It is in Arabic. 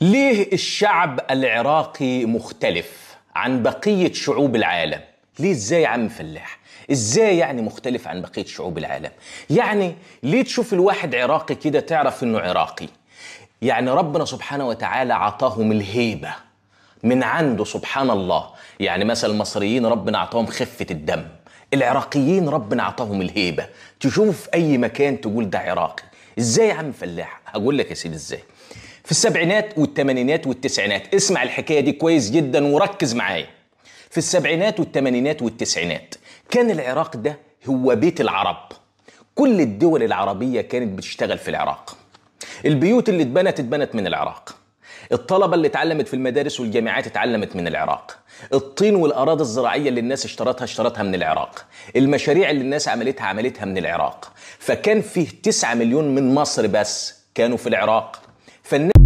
ليه الشعب العراقي مختلف عن بقية شعوب العالم؟ ليه ازاي يا عم فلاح؟ ازاي يعني مختلف عن بقية شعوب العالم؟ يعني ليه تشوف الواحد عراقي كده تعرف انه عراقي؟ يعني ربنا سبحانه وتعالى عطاهم الهيبة من عنده سبحان الله يعني مثلا المصريين ربنا عطاهم خفة الدم العراقيين ربنا عطاهم الهيبة تشوف أي مكان تقول ده عراقي ازاي يا عم فلاح؟ هقول لك يا سيدي ازاي في السبعينات والثمانينات والتسعينات اسمع الحكايه دي كويس جدا وركز معايا في السبعينات والثمانينات والتسعينات كان العراق ده هو بيت العرب كل الدول العربيه كانت بتشتغل في العراق البيوت اللي اتبنت اتبنت من العراق الطلبة اللي اتعلمت في المدارس والجامعات اتعلمت من العراق الطين والأراضي الزراعية اللي الناس اشترتها اشترتها من العراق المشاريع اللي الناس عملتها عملتها من العراق فكان فيه 9 مليون من مصر بس كانوا في العراق for now.